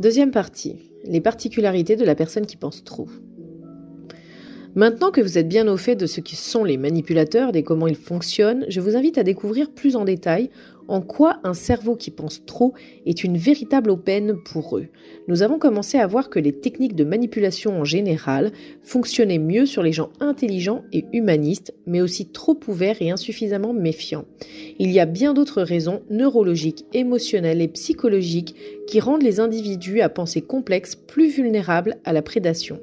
Deuxième partie, les particularités de la personne qui pense trop. Maintenant que vous êtes bien au fait de ce qui sont les manipulateurs, et comment ils fonctionnent, je vous invite à découvrir plus en détail en quoi un cerveau qui pense trop est une véritable aubaine pour eux. Nous avons commencé à voir que les techniques de manipulation en général fonctionnaient mieux sur les gens intelligents et humanistes, mais aussi trop ouverts et insuffisamment méfiants. Il y a bien d'autres raisons neurologiques, émotionnelles et psychologiques qui rendent les individus à penser complexe plus vulnérables à la prédation.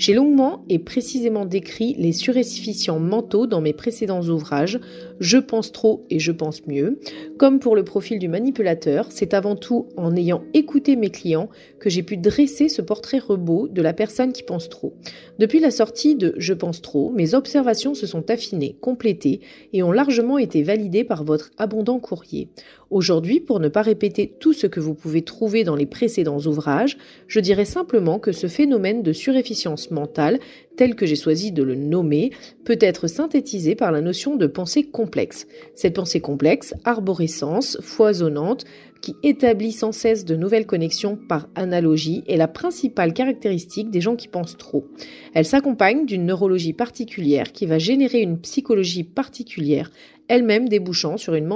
J'ai longuement et précisément décrit les suréfficients mentaux dans mes précédents ouvrages, Je pense trop et je pense mieux. Comme pour le profil du manipulateur, c'est avant tout en ayant écouté mes clients que j'ai pu dresser ce portrait rebot de la personne qui pense trop. Depuis la sortie de Je pense trop, mes observations se sont affinées, complétées et ont largement été validées par votre abondant courrier. Aujourd'hui, pour ne pas répéter tout ce que vous pouvez trouver dans les précédents ouvrages, je dirais simplement que ce phénomène de surefficience mentale, telle que j'ai choisi de le nommer, peut être synthétisée par la notion de pensée complexe. Cette pensée complexe, arborescence, foisonnante, qui établit sans cesse de nouvelles connexions par analogie est la principale caractéristique des gens qui pensent trop. Elle s'accompagne d'une neurologie particulière qui va générer une psychologie particulière, elle-même débouchant sur une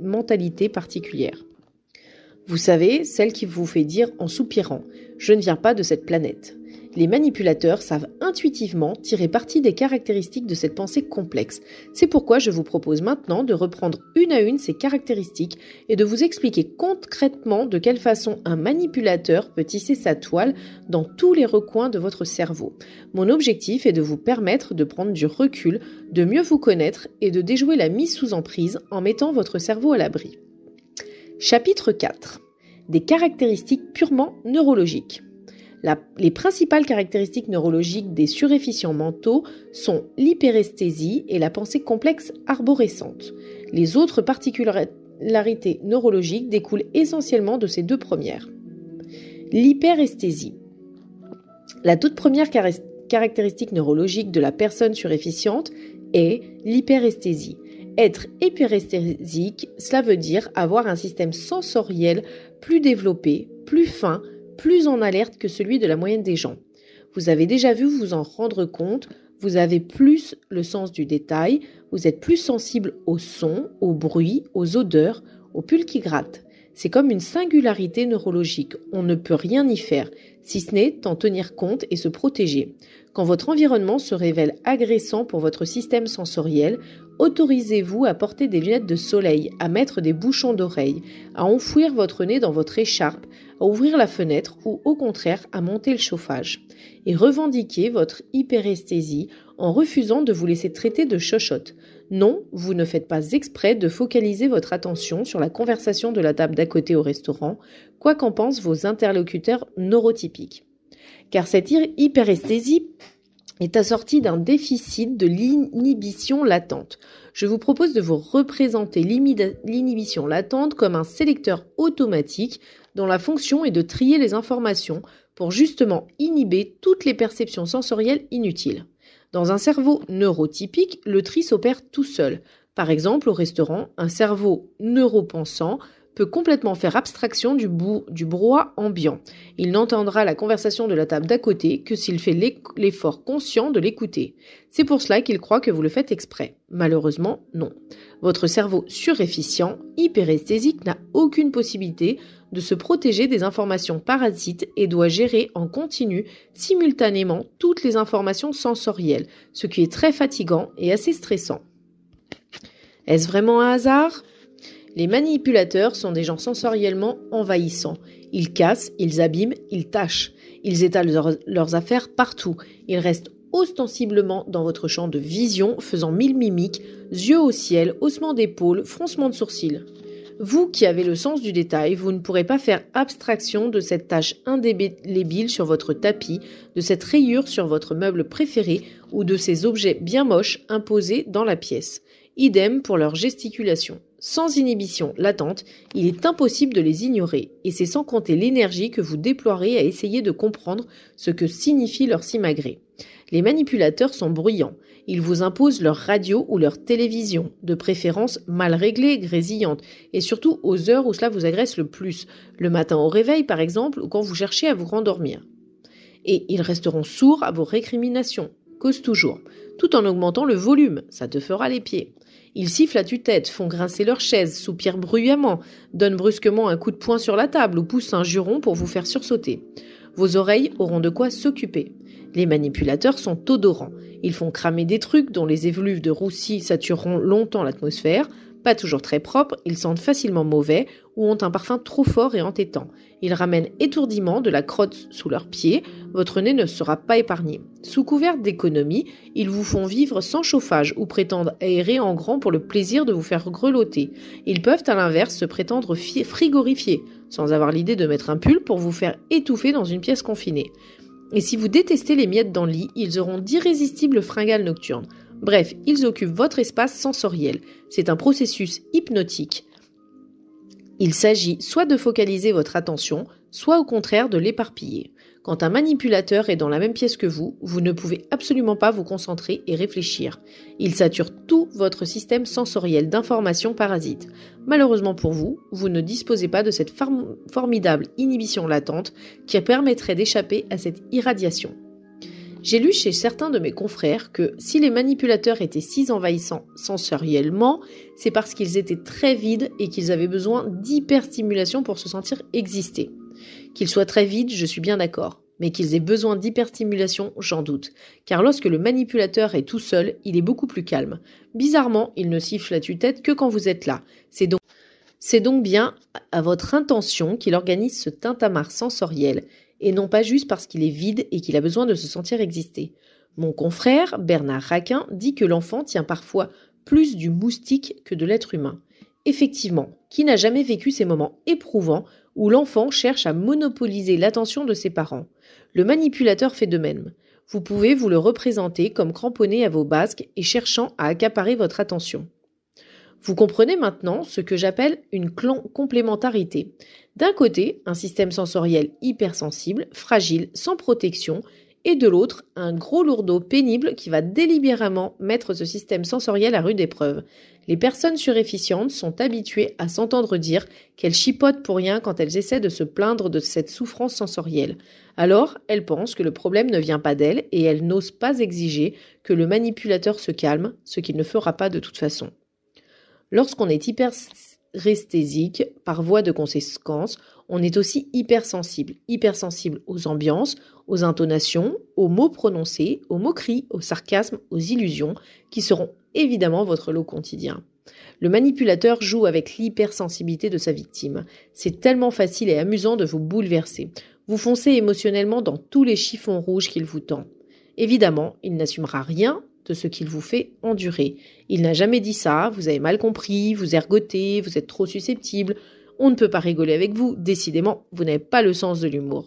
mentalité particulière. Vous savez, celle qui vous fait dire en soupirant ⁇ Je ne viens pas de cette planète ⁇ les manipulateurs savent intuitivement tirer parti des caractéristiques de cette pensée complexe. C'est pourquoi je vous propose maintenant de reprendre une à une ces caractéristiques et de vous expliquer concrètement de quelle façon un manipulateur peut tisser sa toile dans tous les recoins de votre cerveau. Mon objectif est de vous permettre de prendre du recul, de mieux vous connaître et de déjouer la mise sous emprise en mettant votre cerveau à l'abri. Chapitre 4. Des caractéristiques purement neurologiques les principales caractéristiques neurologiques des suréfficients mentaux sont l'hyperesthésie et la pensée complexe arborescente. Les autres particularités neurologiques découlent essentiellement de ces deux premières. L'hyperesthésie. La toute première caractéristique neurologique de la personne suréfficiente est l'hyperesthésie. Être hyperesthésique, cela veut dire avoir un système sensoriel plus développé, plus fin, plus en alerte que celui de la moyenne des gens. Vous avez déjà vu vous en rendre compte, vous avez plus le sens du détail, vous êtes plus sensible aux sons, aux bruits, aux odeurs, aux pulls qui grattent. C'est comme une singularité neurologique, on ne peut rien y faire, si ce n'est en tenir compte et se protéger. Quand votre environnement se révèle agressant pour votre système sensoriel, Autorisez-vous à porter des lunettes de soleil, à mettre des bouchons d'oreilles, à enfouir votre nez dans votre écharpe, à ouvrir la fenêtre ou au contraire à monter le chauffage. Et revendiquez votre hyperesthésie en refusant de vous laisser traiter de chochotte. Non, vous ne faites pas exprès de focaliser votre attention sur la conversation de la table d'à côté au restaurant, quoi qu'en pensent vos interlocuteurs neurotypiques. Car cette hyperesthésie est assortie d'un déficit de l'inhibition latente. Je vous propose de vous représenter l'inhibition latente comme un sélecteur automatique dont la fonction est de trier les informations pour justement inhiber toutes les perceptions sensorielles inutiles. Dans un cerveau neurotypique, le tri s'opère tout seul. Par exemple, au restaurant, un cerveau neuropensant peut complètement faire abstraction du, du brouhaha ambiant. Il n'entendra la conversation de la table d'à côté que s'il fait l'effort conscient de l'écouter. C'est pour cela qu'il croit que vous le faites exprès. Malheureusement, non. Votre cerveau surefficient, hyperesthésique, n'a aucune possibilité de se protéger des informations parasites et doit gérer en continu, simultanément, toutes les informations sensorielles, ce qui est très fatigant et assez stressant. Est-ce vraiment un hasard les manipulateurs sont des gens sensoriellement envahissants. Ils cassent, ils abîment, ils tâchent. Ils étalent leurs affaires partout. Ils restent ostensiblement dans votre champ de vision, faisant mille mimiques, yeux au ciel, haussement d'épaules, froncement de sourcils. Vous qui avez le sens du détail, vous ne pourrez pas faire abstraction de cette tache indélébile sur votre tapis, de cette rayure sur votre meuble préféré ou de ces objets bien moches imposés dans la pièce. Idem pour leur gesticulation sans inhibition latente, il est impossible de les ignorer, et c'est sans compter l'énergie que vous déploierez à essayer de comprendre ce que signifie leur simagrée. Les manipulateurs sont bruyants, ils vous imposent leur radio ou leur télévision, de préférence mal réglée, grésillante, et surtout aux heures où cela vous agresse le plus, le matin au réveil par exemple, ou quand vous cherchez à vous rendormir. Et ils resteront sourds à vos récriminations, cause toujours, tout en augmentant le volume, ça te fera les pieds. Ils sifflent à tue-tête, font grincer leurs chaises, soupirent bruyamment, donnent brusquement un coup de poing sur la table ou poussent un juron pour vous faire sursauter. Vos oreilles auront de quoi s'occuper. Les manipulateurs sont odorants. Ils font cramer des trucs dont les évoluves de roussi satureront longtemps l'atmosphère, pas toujours très propres, ils sentent facilement mauvais ou ont un parfum trop fort et entêtant. Ils ramènent étourdiment de la crotte sous leurs pieds, votre nez ne sera pas épargné. Sous couverte d'économie, ils vous font vivre sans chauffage ou prétendent aérer en grand pour le plaisir de vous faire grelotter. Ils peuvent à l'inverse se prétendre frigorifiés, sans avoir l'idée de mettre un pull pour vous faire étouffer dans une pièce confinée. Et si vous détestez les miettes dans le lit, ils auront d'irrésistibles fringales nocturnes. Bref, ils occupent votre espace sensoriel. C'est un processus hypnotique. Il s'agit soit de focaliser votre attention, soit au contraire de l'éparpiller. Quand un manipulateur est dans la même pièce que vous, vous ne pouvez absolument pas vous concentrer et réfléchir. Il sature tout votre système sensoriel d'informations parasites. Malheureusement pour vous, vous ne disposez pas de cette formidable inhibition latente qui permettrait d'échapper à cette irradiation. J'ai lu chez certains de mes confrères que si les manipulateurs étaient si envahissants sensoriellement, c'est parce qu'ils étaient très vides et qu'ils avaient besoin d'hyperstimulation pour se sentir exister. Qu'ils soient très vides, je suis bien d'accord. Mais qu'ils aient besoin d'hyperstimulation, j'en doute. Car lorsque le manipulateur est tout seul, il est beaucoup plus calme. Bizarrement, il ne siffle la tue-tête que quand vous êtes là. C'est donc c'est donc bien à votre intention qu'il organise ce tintamarre sensoriel et non pas juste parce qu'il est vide et qu'il a besoin de se sentir exister. Mon confrère, Bernard Raquin, dit que l'enfant tient parfois plus du moustique que de l'être humain. Effectivement, qui n'a jamais vécu ces moments éprouvants où l'enfant cherche à monopoliser l'attention de ses parents Le manipulateur fait de même. Vous pouvez vous le représenter comme cramponné à vos basques et cherchant à accaparer votre attention. Vous comprenez maintenant ce que j'appelle une complémentarité. D'un côté, un système sensoriel hypersensible, fragile, sans protection, et de l'autre, un gros lourdeau pénible qui va délibérément mettre ce système sensoriel à rude épreuve. Les personnes surefficientes sont habituées à s'entendre dire qu'elles chipotent pour rien quand elles essaient de se plaindre de cette souffrance sensorielle. Alors, elles pensent que le problème ne vient pas d'elles et elles n'osent pas exiger que le manipulateur se calme, ce qu'il ne fera pas de toute façon. Lorsqu'on est hyperesthésique, par voie de conséquence, on est aussi hypersensible. Hypersensible aux ambiances, aux intonations, aux mots prononcés, aux moqueries, aux sarcasmes, aux illusions, qui seront évidemment votre lot quotidien. Le manipulateur joue avec l'hypersensibilité de sa victime. C'est tellement facile et amusant de vous bouleverser. Vous foncez émotionnellement dans tous les chiffons rouges qu'il vous tend. Évidemment, il n'assumera rien de ce qu'il vous fait endurer. Il n'a jamais dit ça, vous avez mal compris, vous ergotez, vous êtes trop susceptible, on ne peut pas rigoler avec vous, décidément, vous n'avez pas le sens de l'humour.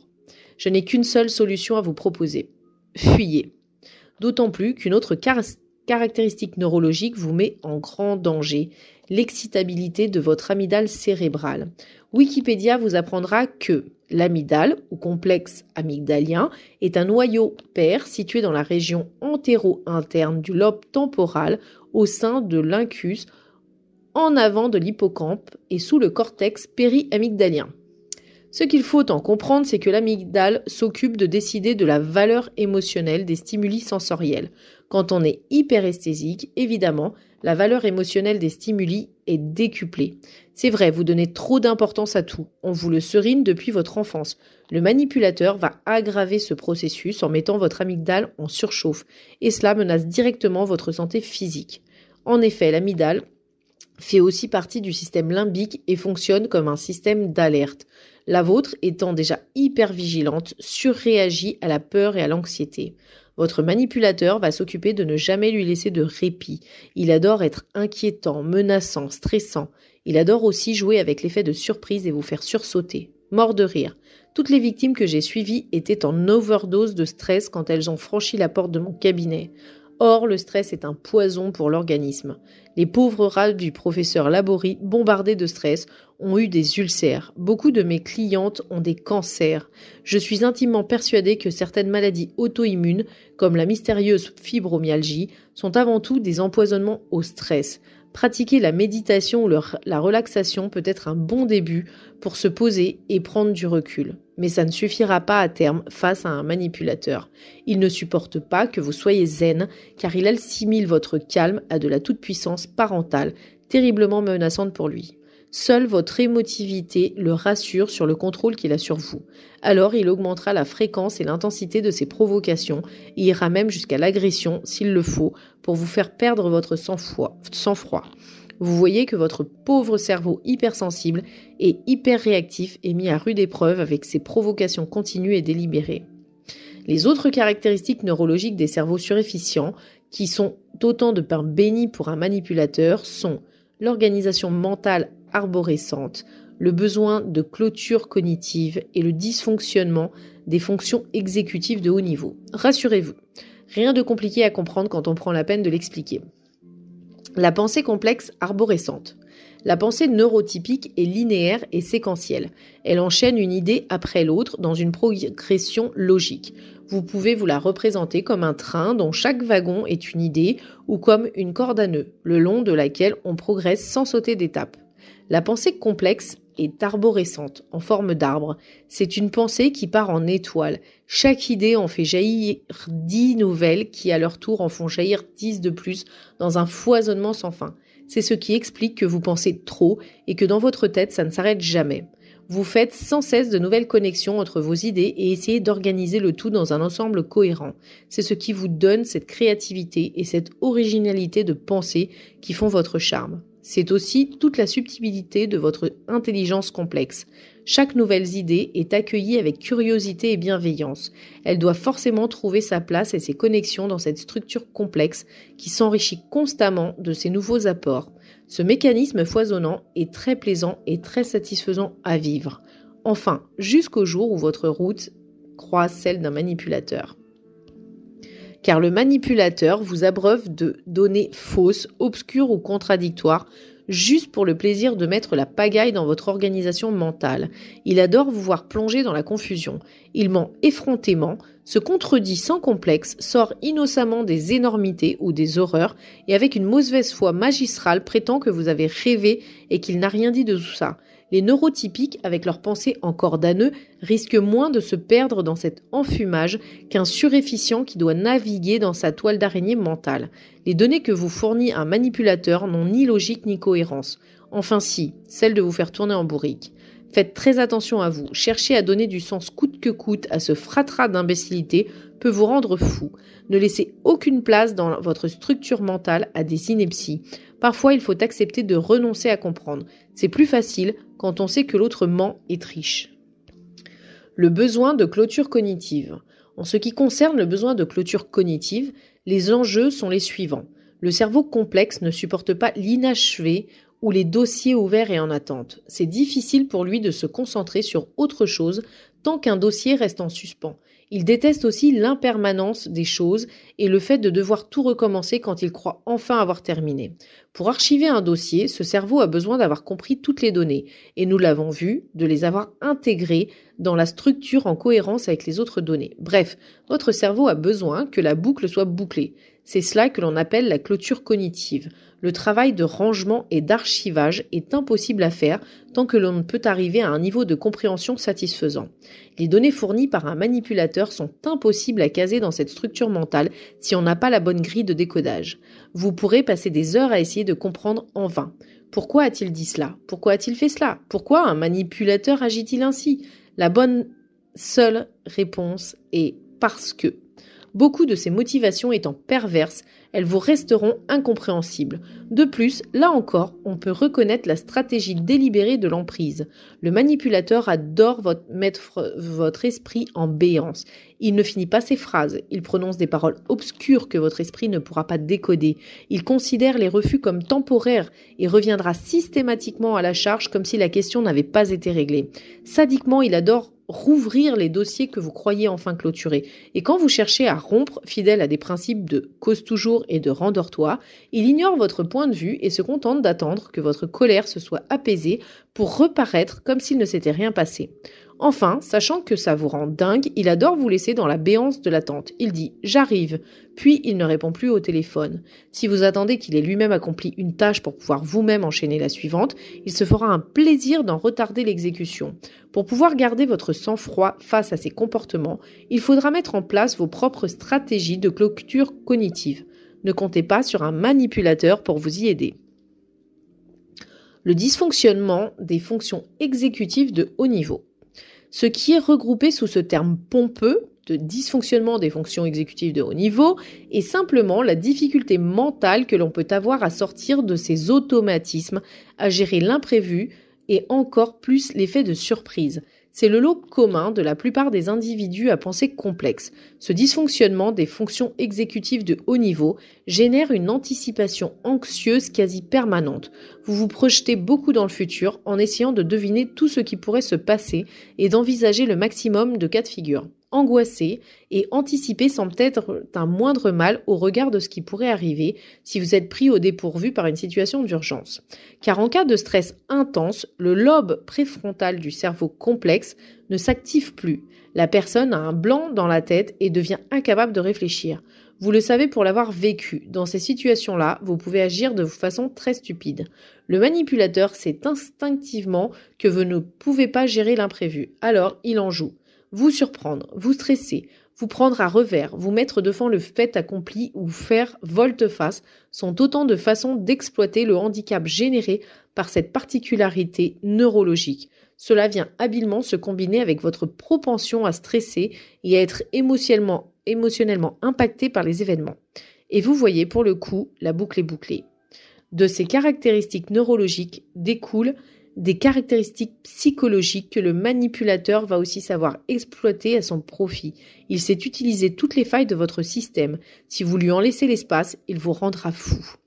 Je n'ai qu'une seule solution à vous proposer. Fuyez. D'autant plus qu'une autre caractéristique neurologique vous met en grand danger, l'excitabilité de votre amygdale cérébrale. Wikipédia vous apprendra que L'amygdale, ou complexe amygdalien, est un noyau pair situé dans la région entéro interne du lobe temporal au sein de l'incus, en avant de l'hippocampe et sous le cortex périamygdalien. Ce qu'il faut en comprendre, c'est que l'amygdale s'occupe de décider de la valeur émotionnelle des stimuli sensoriels. Quand on est hyperesthésique, évidemment, la valeur émotionnelle des stimuli est C'est vrai, vous donnez trop d'importance à tout. On vous le serine depuis votre enfance. Le manipulateur va aggraver ce processus en mettant votre amygdale en surchauffe, et cela menace directement votre santé physique. En effet, l'amygdale fait aussi partie du système limbique et fonctionne comme un système d'alerte. La vôtre étant déjà hyper vigilante, surréagit à la peur et à l'anxiété. Votre manipulateur va s'occuper de ne jamais lui laisser de répit. Il adore être inquiétant, menaçant, stressant. Il adore aussi jouer avec l'effet de surprise et vous faire sursauter. Mort de rire. Toutes les victimes que j'ai suivies étaient en overdose de stress quand elles ont franchi la porte de mon cabinet. Or, le stress est un poison pour l'organisme. Les pauvres rats du professeur Labori, bombardés de stress, ont eu des ulcères. Beaucoup de mes clientes ont des cancers. Je suis intimement persuadée que certaines maladies auto-immunes, comme la mystérieuse fibromyalgie, sont avant tout des empoisonnements au stress pratiquer la méditation ou la relaxation peut être un bon début pour se poser et prendre du recul. Mais ça ne suffira pas à terme face à un manipulateur. Il ne supporte pas que vous soyez zen car il assimile votre calme à de la toute-puissance parentale, terriblement menaçante pour lui. Seule votre émotivité le rassure sur le contrôle qu'il a sur vous. Alors il augmentera la fréquence et l'intensité de ses provocations et ira même jusqu'à l'agression s'il le faut pour vous faire perdre votre sang-froid. vous voyez que votre pauvre cerveau hypersensible et hyper réactif est mis à rude épreuve avec ses provocations continues et délibérées. Les autres caractéristiques neurologiques des cerveaux surefficients, qui sont autant de pain béni pour un manipulateur, sont l'organisation mentale arborescente, le besoin de clôture cognitive et le dysfonctionnement des fonctions exécutives de haut niveau. Rassurez-vous, rien de compliqué à comprendre quand on prend la peine de l'expliquer. La pensée complexe arborescente. La pensée neurotypique est linéaire et séquentielle. Elle enchaîne une idée après l'autre dans une progression logique. Vous pouvez vous la représenter comme un train dont chaque wagon est une idée ou comme une corde à nœuds, le long de laquelle on progresse sans sauter d'étape. La pensée complexe est arborescente, en forme d'arbre. C'est une pensée qui part en étoile. Chaque idée en fait jaillir dix nouvelles qui à leur tour en font jaillir dix de plus dans un foisonnement sans fin. C'est ce qui explique que vous pensez trop et que dans votre tête ça ne s'arrête jamais. Vous faites sans cesse de nouvelles connexions entre vos idées et essayez d'organiser le tout dans un ensemble cohérent. C'est ce qui vous donne cette créativité et cette originalité de pensée qui font votre charme c'est aussi toute la subtilité de votre intelligence complexe. Chaque nouvelle idée est accueillie avec curiosité et bienveillance. Elle doit forcément trouver sa place et ses connexions dans cette structure complexe qui s'enrichit constamment de ses nouveaux apports. Ce mécanisme foisonnant est très plaisant et très satisfaisant à vivre. Enfin, jusqu'au jour où votre route croise celle d'un manipulateur car le manipulateur vous abreuve de données fausses, obscures ou contradictoires, juste pour le plaisir de mettre la pagaille dans votre organisation mentale. Il adore vous voir plonger dans la confusion. Il ment effrontément, se contredit sans complexe, sort innocemment des énormités ou des horreurs, et avec une mauvaise foi magistrale prétend que vous avez rêvé et qu'il n'a rien dit de tout ça les neurotypiques, avec leur pensée encore d'anneux, risquent moins de se perdre dans cet enfumage qu'un surefficient qui doit naviguer dans sa toile d'araignée mentale. Les données que vous fournit un manipulateur n'ont ni logique ni cohérence. Enfin si, celle de vous faire tourner en bourrique. Faites très attention à vous. Chercher à donner du sens coûte que coûte à ce fratras d'imbécilité peut vous rendre fou. Ne laissez aucune place dans votre structure mentale à des inepties. Parfois, il faut accepter de renoncer à comprendre. C'est plus facile quand on sait que l'autre ment et triche. Le besoin de clôture cognitive. En ce qui concerne le besoin de clôture cognitive, les enjeux sont les suivants. Le cerveau complexe ne supporte pas l'inachevé ou les dossiers ouverts et en attente. C'est difficile pour lui de se concentrer sur autre chose tant qu'un dossier reste en suspens. Il déteste aussi l'impermanence des choses et le fait de devoir tout recommencer quand il croit enfin avoir terminé. Pour archiver un dossier, ce cerveau a besoin d'avoir compris toutes les données, et nous l'avons vu, de les avoir intégrées dans la structure en cohérence avec les autres données. Bref, notre cerveau a besoin que la boucle soit bouclée. C'est cela que l'on appelle la clôture cognitive le travail de rangement et d'archivage est impossible à faire tant que l'on ne peut arriver à un niveau de compréhension satisfaisant. Les données fournies par un manipulateur sont impossibles à caser dans cette structure mentale si on n'a pas la bonne grille de décodage. Vous pourrez passer des heures à essayer de comprendre en vain. Pourquoi a-t-il dit cela Pourquoi a-t-il fait cela Pourquoi un manipulateur agit-il ainsi La bonne seule réponse est parce que. Beaucoup de ces motivations étant perverses, elles vous resteront incompréhensibles. De plus, là encore, on peut reconnaître la stratégie délibérée de l'emprise. Le manipulateur adore mettre votre esprit en béance. Il ne finit pas ses phrases, il prononce des paroles obscures que votre esprit ne pourra pas décoder. Il considère les refus comme temporaires et reviendra systématiquement à la charge comme si la question n'avait pas été réglée. Sadiquement, il adore rouvrir les dossiers que vous croyez enfin clôturés. Et quand vous cherchez à rompre, fidèle à des principes de cause toujours et de rendors-toi, il ignore votre point de vue et se contente d'attendre que votre colère se soit apaisée pour reparaître comme s'il ne s'était rien passé. Enfin, sachant que ça vous rend dingue, il adore vous laisser dans la béance de l'attente. Il dit J'arrive, puis il ne répond plus au téléphone. Si vous attendez qu'il ait lui-même accompli une tâche pour pouvoir vous-même enchaîner la suivante, il se fera un plaisir d'en retarder l'exécution. Pour pouvoir garder votre sang-froid face à ces comportements, il faudra mettre en place vos propres stratégies de clôture cognitive. Ne comptez pas sur un manipulateur pour vous y aider. Le dysfonctionnement des fonctions exécutives de haut niveau. Ce qui est regroupé sous ce terme pompeux de dysfonctionnement des fonctions exécutives de haut niveau est simplement la difficulté mentale que l'on peut avoir à sortir de ces automatismes, à gérer l'imprévu et encore plus l'effet de surprise. C'est le lot commun de la plupart des individus à pensée complexe. Ce dysfonctionnement des fonctions exécutives de haut niveau génère une anticipation anxieuse quasi permanente. Vous vous projetez beaucoup dans le futur en essayant de deviner tout ce qui pourrait se passer et d'envisager le maximum de cas de figure angoissé et anticiper semble être un moindre mal au regard de ce qui pourrait arriver si vous êtes pris au dépourvu par une situation d'urgence. Car en cas de stress intense, le lobe préfrontal du cerveau complexe ne s'active plus. La personne a un blanc dans la tête et devient incapable de réfléchir. Vous le savez pour l'avoir vécu. Dans ces situations-là, vous pouvez agir de façon très stupide. Le manipulateur sait instinctivement que vous ne pouvez pas gérer l'imprévu. Alors, il en joue vous surprendre, vous stresser, vous prendre à revers, vous mettre devant le fait accompli ou faire volte-face sont autant de façons d'exploiter le handicap généré par cette particularité neurologique. Cela vient habilement se combiner avec votre propension à stresser et à être émotionnellement, émotionnellement impacté par les événements. Et vous voyez, pour le coup, la boucle est bouclée. De ces caractéristiques neurologiques découlent des caractéristiques psychologiques que le manipulateur va aussi savoir exploiter à son profit. Il sait utiliser toutes les failles de votre système. Si vous lui en laissez l'espace, il vous rendra fou.